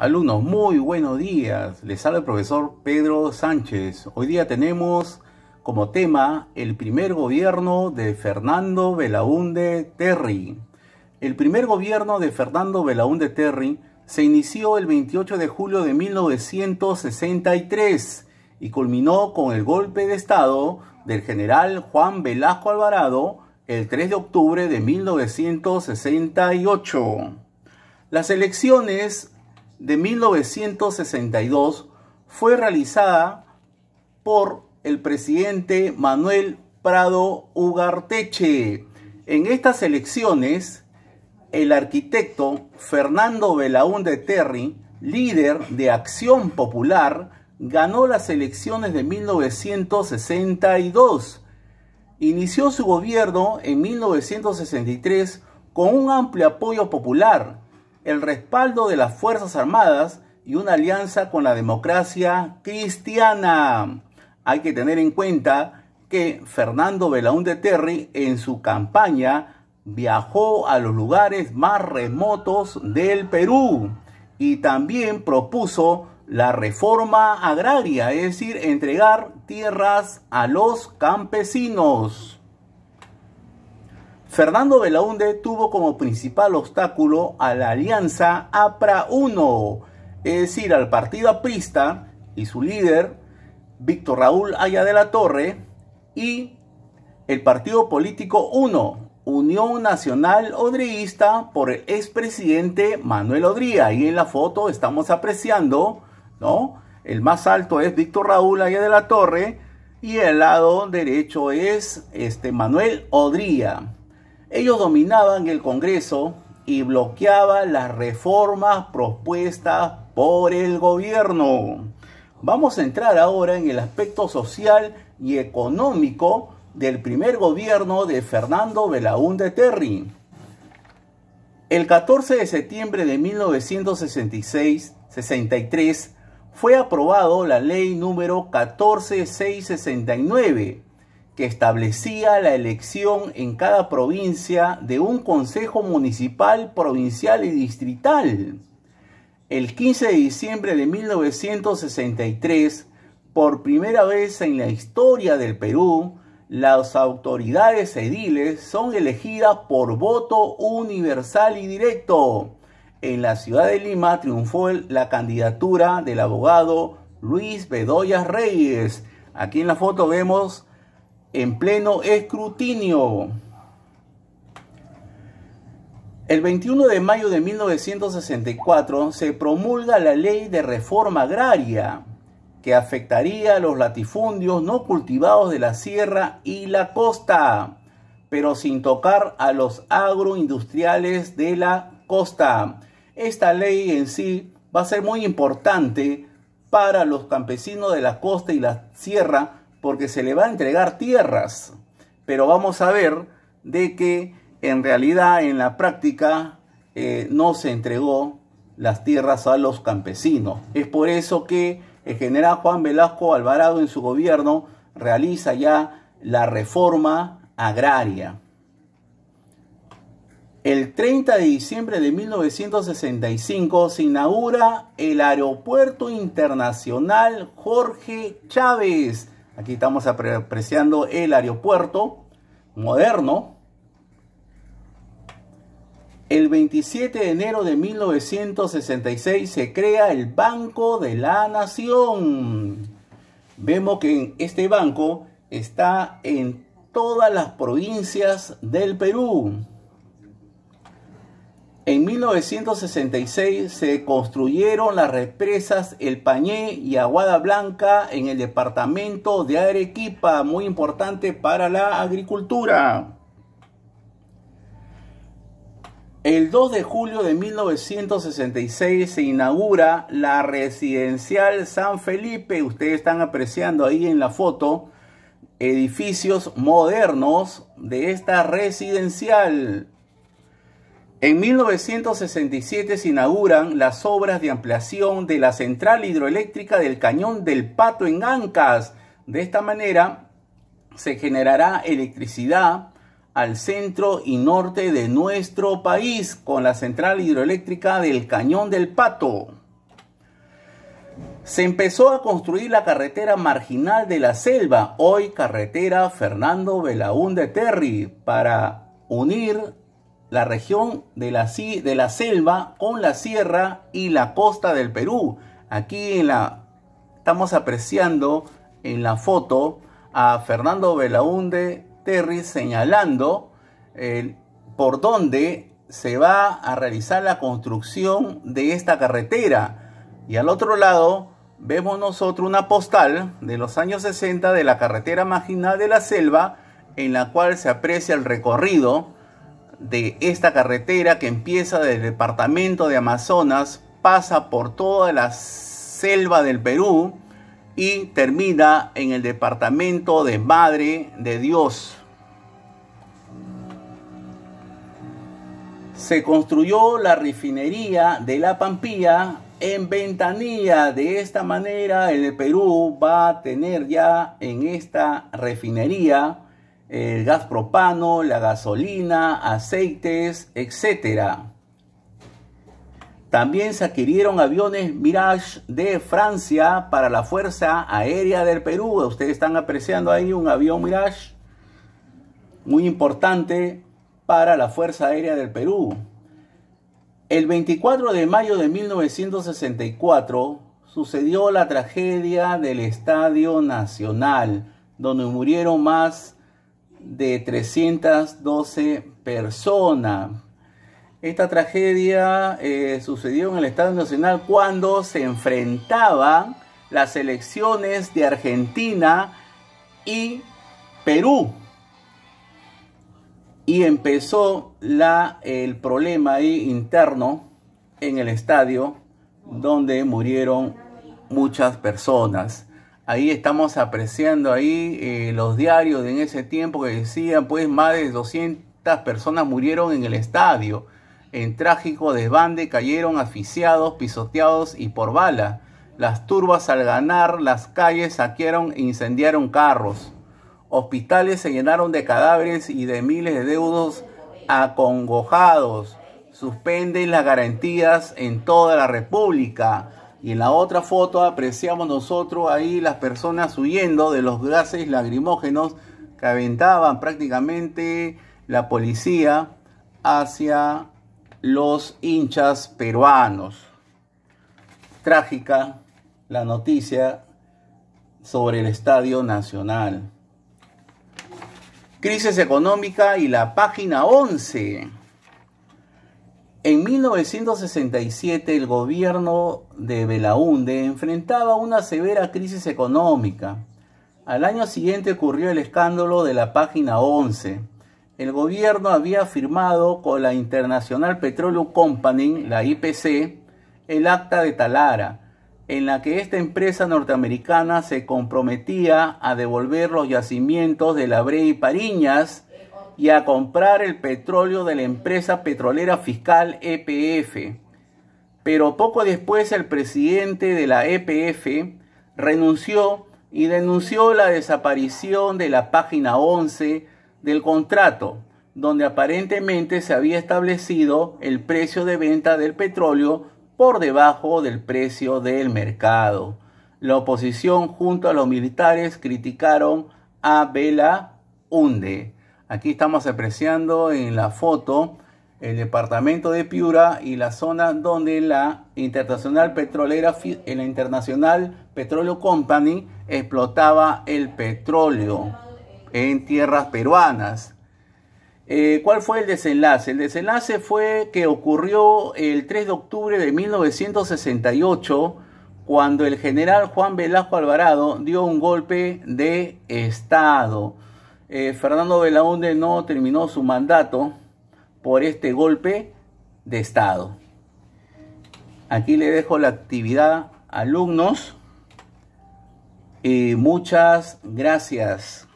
Alumnos, muy buenos días. Les habla el profesor Pedro Sánchez. Hoy día tenemos como tema el primer gobierno de Fernando Belaúnde Terry. El primer gobierno de Fernando Belaúnde Terry se inició el 28 de julio de 1963 y culminó con el golpe de Estado del general Juan Velasco Alvarado el 3 de octubre de 1968. Las elecciones de 1962 fue realizada por el presidente Manuel Prado Ugarteche. En estas elecciones, el arquitecto Fernando de Terry, líder de Acción Popular, ganó las elecciones de 1962. Inició su gobierno en 1963 con un amplio apoyo popular el respaldo de las Fuerzas Armadas y una alianza con la democracia cristiana. Hay que tener en cuenta que Fernando de Terry en su campaña viajó a los lugares más remotos del Perú y también propuso la reforma agraria, es decir, entregar tierras a los campesinos. Fernando Belaunde tuvo como principal obstáculo a la alianza APRA-1, es decir, al partido aprista y su líder, Víctor Raúl Aya de la Torre, y el partido político 1, Unión Nacional Odriguista, por el expresidente Manuel Odría. Ahí en la foto estamos apreciando, ¿no? El más alto es Víctor Raúl Aya de la Torre y el lado derecho es este, Manuel Odría. Ellos dominaban el Congreso y bloqueaban las reformas propuestas por el gobierno. Vamos a entrar ahora en el aspecto social y económico del primer gobierno de Fernando Belaúnde Terry. El 14 de septiembre de 1966-63 fue aprobado la ley número 14669 que establecía la elección en cada provincia de un consejo municipal, provincial y distrital. El 15 de diciembre de 1963, por primera vez en la historia del Perú, las autoridades ediles son elegidas por voto universal y directo. En la ciudad de Lima triunfó la candidatura del abogado Luis Bedoyas Reyes. Aquí en la foto vemos en pleno escrutinio. El 21 de mayo de 1964 se promulga la ley de reforma agraria que afectaría a los latifundios no cultivados de la sierra y la costa, pero sin tocar a los agroindustriales de la costa. Esta ley en sí va a ser muy importante para los campesinos de la costa y la sierra porque se le va a entregar tierras. Pero vamos a ver de que en realidad, en la práctica, eh, no se entregó las tierras a los campesinos. Es por eso que el general Juan Velasco Alvarado en su gobierno realiza ya la reforma agraria. El 30 de diciembre de 1965 se inaugura el Aeropuerto Internacional Jorge Chávez Aquí estamos apreciando el aeropuerto moderno. El 27 de enero de 1966 se crea el Banco de la Nación. Vemos que este banco está en todas las provincias del Perú. En 1966 se construyeron las represas El Pañé y Aguada Blanca en el departamento de Arequipa, muy importante para la agricultura. El 2 de julio de 1966 se inaugura la residencial San Felipe. Ustedes están apreciando ahí en la foto edificios modernos de esta residencial. En 1967 se inauguran las obras de ampliación de la central hidroeléctrica del Cañón del Pato en Ancas. De esta manera se generará electricidad al centro y norte de nuestro país con la central hidroeléctrica del Cañón del Pato. Se empezó a construir la carretera marginal de la selva, hoy carretera Fernando de Terry, para unir la región de la, de la selva con la sierra y la costa del Perú. Aquí en la, estamos apreciando en la foto a Fernando Belaunde Terry señalando el eh, por dónde se va a realizar la construcción de esta carretera. Y al otro lado vemos nosotros una postal de los años 60 de la carretera marginal de la selva en la cual se aprecia el recorrido de esta carretera que empieza del departamento de Amazonas, pasa por toda la selva del Perú y termina en el departamento de Madre de Dios. Se construyó la refinería de la Pampilla en Ventanilla. De esta manera el Perú va a tener ya en esta refinería el gas propano, la gasolina, aceites, etc. También se adquirieron aviones Mirage de Francia para la Fuerza Aérea del Perú. Ustedes están apreciando ahí un avión Mirage muy importante para la Fuerza Aérea del Perú. El 24 de mayo de 1964 sucedió la tragedia del Estadio Nacional, donde murieron más de 312 personas. Esta tragedia eh, sucedió en el Estadio Nacional cuando se enfrentaban las elecciones de Argentina y Perú. Y empezó la, el problema interno en el estadio donde murieron muchas personas. Ahí estamos apreciando ahí eh, los diarios de en ese tiempo que decían, pues más de 200 personas murieron en el estadio. En trágico desbande cayeron asfixiados, pisoteados y por bala. Las turbas al ganar las calles saquearon e incendiaron carros. Hospitales se llenaron de cadáveres y de miles de deudos acongojados. Suspenden las garantías en toda la República y en la otra foto apreciamos nosotros ahí las personas huyendo de los gases lagrimógenos que aventaban prácticamente la policía hacia los hinchas peruanos. Trágica la noticia sobre el Estadio Nacional. Crisis económica y la página 11. En 1967 el gobierno de Belaunde enfrentaba una severa crisis económica. Al año siguiente ocurrió el escándalo de la página 11. El gobierno había firmado con la International Petroleum Company, la IPC, el acta de Talara, en la que esta empresa norteamericana se comprometía a devolver los yacimientos de la Brea y Pariñas, y a comprar el petróleo de la empresa petrolera fiscal EPF. Pero poco después el presidente de la EPF renunció y denunció la desaparición de la página 11 del contrato, donde aparentemente se había establecido el precio de venta del petróleo por debajo del precio del mercado. La oposición junto a los militares criticaron a Vela Hunde. Aquí estamos apreciando en la foto el departamento de Piura y la zona donde la Internacional Petrolera, eh, la Internacional Petróleo Company explotaba el petróleo en tierras peruanas. Eh, ¿Cuál fue el desenlace? El desenlace fue que ocurrió el 3 de octubre de 1968 cuando el general Juan Velasco Alvarado dio un golpe de Estado de eh, Fernando UNDE no terminó su mandato por este golpe de Estado. Aquí le dejo la actividad alumnos. Y eh, muchas gracias.